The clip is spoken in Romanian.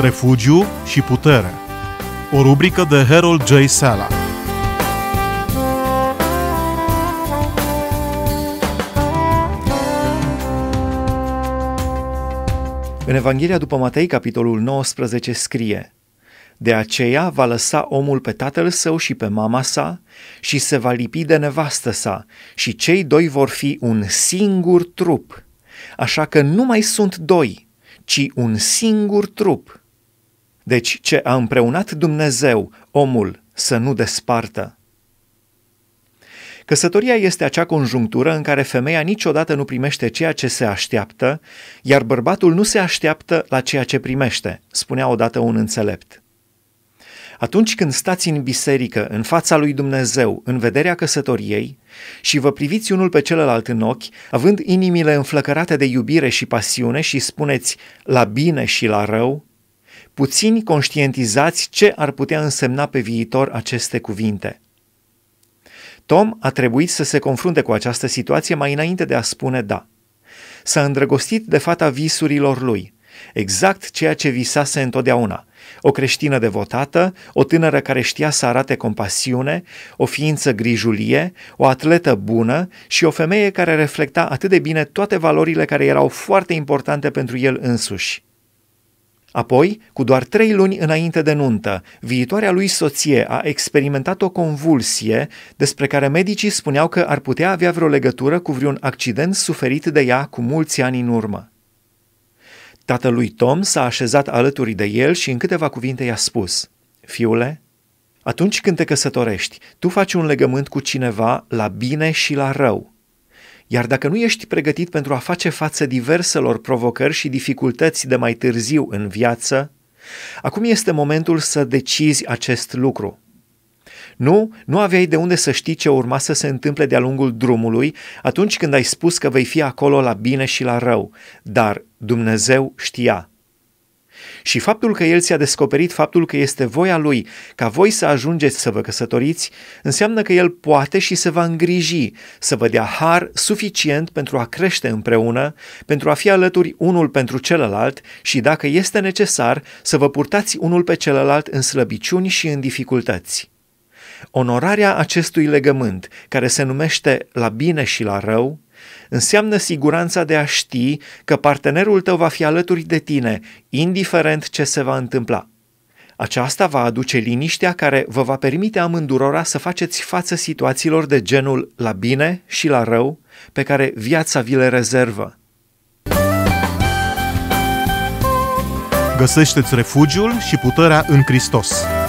Refugiu și putere. O rubrică de Harold J. Sala. În Evanghelia după Matei, capitolul 19, scrie De aceea va lăsa omul pe tatăl său și pe mama sa și se va lipi de nevastă sa și cei doi vor fi un singur trup. Așa că nu mai sunt doi, ci un singur trup. Deci ce a împreunat Dumnezeu, omul să nu despartă. Căsătoria este acea conjunctură în care femeia niciodată nu primește ceea ce se așteaptă, iar bărbatul nu se așteaptă la ceea ce primește, spunea odată un înțelept. Atunci când stați în biserică, în fața lui Dumnezeu, în vederea căsătoriei, și vă priviți unul pe celălalt în ochi, având inimile înflăcărate de iubire și pasiune și spuneți la bine și la rău, puțini conștientizați ce ar putea însemna pe viitor aceste cuvinte. Tom a trebuit să se confrunte cu această situație mai înainte de a spune da. S-a îndrăgostit de fata visurilor lui, exact ceea ce visase întotdeauna – o creștină devotată, o tânără care știa să arate compasiune, o ființă grijulie, o atletă bună și o femeie care reflecta atât de bine toate valorile care erau foarte importante pentru el însuși. Apoi, cu doar trei luni înainte de nuntă, viitoarea lui soție a experimentat o convulsie despre care medicii spuneau că ar putea avea vreo legătură cu vreun accident suferit de ea cu mulți ani în urmă. Tatălui Tom s-a așezat alături de el și în câteva cuvinte i-a spus, Fiule, atunci când te căsătorești, tu faci un legământ cu cineva la bine și la rău. Iar dacă nu ești pregătit pentru a face față diverselor provocări și dificultăți de mai târziu în viață, acum este momentul să decizi acest lucru. Nu, nu aveai de unde să știi ce urma să se întâmple de-a lungul drumului atunci când ai spus că vei fi acolo la bine și la rău, dar Dumnezeu știa. Și faptul că El ți-a descoperit faptul că este voia Lui ca voi să ajungeți să vă căsătoriți, înseamnă că El poate și se va îngriji să vă dea har suficient pentru a crește împreună, pentru a fi alături unul pentru celălalt și, dacă este necesar, să vă purtați unul pe celălalt în slăbiciuni și în dificultăți. Onorarea acestui legământ, care se numește la bine și la rău, Înseamnă siguranța de a ști că partenerul tău va fi alături de tine, indiferent ce se va întâmpla. Aceasta va aduce liniștea care vă va permite amândurora să faceți față situațiilor de genul la bine și la rău pe care viața vi le rezervă. Găsește-ți refugiul și puterea în Hristos.